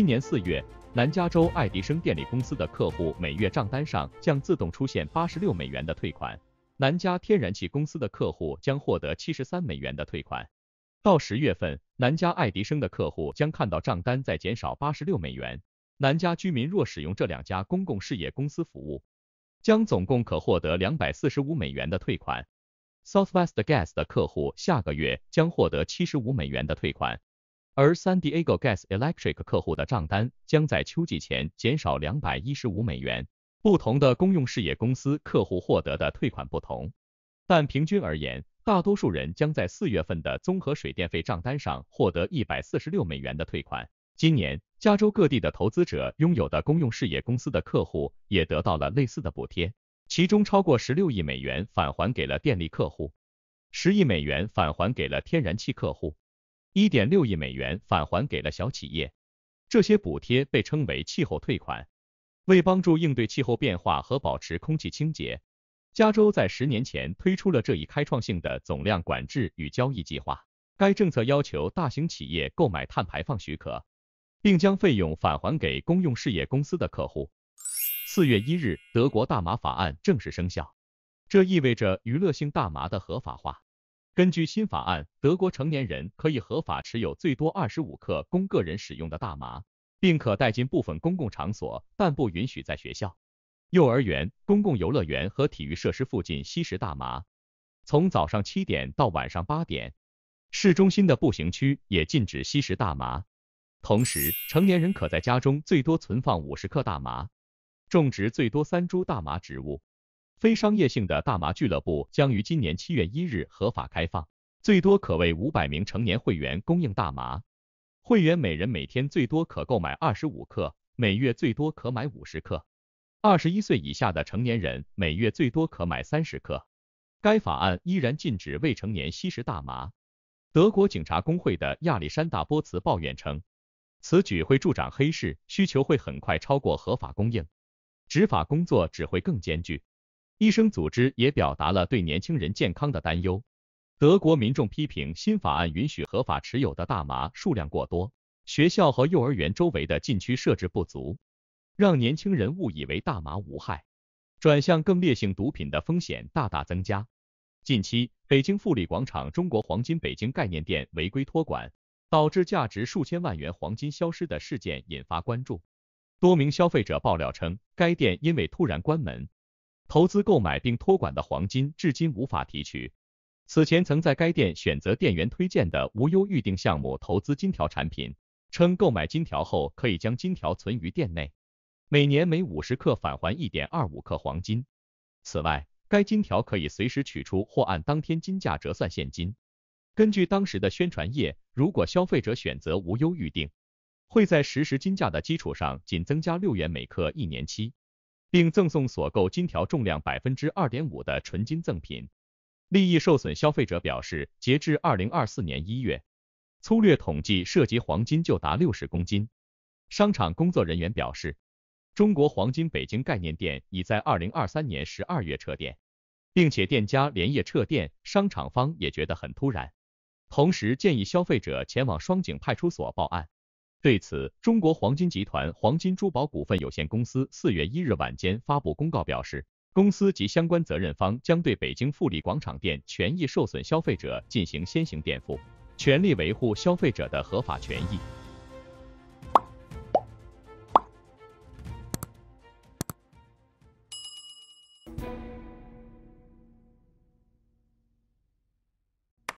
今年四月，南加州爱迪生电力公司的客户每月账单上将自动出现八十六美元的退款，南加天然气公司的客户将获得七十三美元的退款。到十月份，南加爱迪生的客户将看到账单在减少八十六美元。南加居民若使用这两家公共事业公司服务，将总共可获得两百四十五美元的退款。Southwest Gas 的客户下个月将获得七十五美元的退款。而 San Diego Gas Electric 客户的账单将在秋季前减少两百一十五美元。不同的公用事业公司客户获得的退款不同，但平均而言，大多数人将在四月份的综合水电费账单上获得一百四十六美元的退款。今年，加州各地的投资者拥有的公用事业公司的客户也得到了类似的补贴，其中超过十六亿美元返还给了电力客户，十亿美元返还给了天然气客户。1.6亿美元返还给了小企业。这些补贴被称为气候退款。为帮助应对气候变化和保持空气清洁，加州在十年前推出了这一开创性的总量管制与交易计划。该政策要求大型企业购买碳排放许可，并将费用返还给公用事业公司的客户。四月一日，德国大麻法案正式生效，这意味着娱乐性大麻的合法化。根据新法案，德国成年人可以合法持有最多二十五克供个人使用的大麻，并可带进部分公共场所，但不允许在学校、幼儿园、公共游乐园和体育设施附近吸食大麻。从早上七点到晚上八点，市中心的步行区也禁止吸食大麻。同时，成年人可在家中最多存放五十克大麻，种植最多三株大麻植物。非商业性的大麻俱乐部将于今年七月一日合法开放，最多可为五百名成年会员供应大麻，会员每人每天最多可购买二十五克，每月最多可买五十克，二十一岁以下的成年人每月最多可买三十克。该法案依然禁止未成年吸食大麻。德国警察工会的亚历山大·波茨抱怨称，此举会助长黑市，需求会很快超过合法供应，执法工作只会更艰巨。医生组织也表达了对年轻人健康的担忧。德国民众批评新法案允许合法持有的大麻数量过多，学校和幼儿园周围的禁区设置不足，让年轻人误以为大麻无害，转向更烈性毒品的风险大大增加。近期，北京富力广场中国黄金北京概念店违规托管，导致价值数千万元黄金消失的事件引发关注。多名消费者爆料称，该店因为突然关门。投资购买并托管的黄金至今无法提取。此前曾在该店选择店员推荐的无忧预定项目投资金条产品，称购买金条后可以将金条存于店内，每年每五十克返还一点二五克黄金。此外，该金条可以随时取出或按当天金价折算现金。根据当时的宣传页，如果消费者选择无忧预定，会在实时金价的基础上仅增加六元每克一年期。并赠送所购金条重量百分之二点五的纯金赠品，利益受损消费者表示，截至二零二四年一月，粗略统计涉及黄金就达六十公斤。商场工作人员表示，中国黄金北京概念店已在二零二三年十二月撤店，并且店家连夜撤店，商场方也觉得很突然。同时建议消费者前往双井派出所报案。对此，中国黄金集团黄金珠宝股份有限公司四月一日晚间发布公告表示，公司及相关责任方将对北京富力广场店权益受损消费者进行先行垫付，全力维护消费者的合法权益。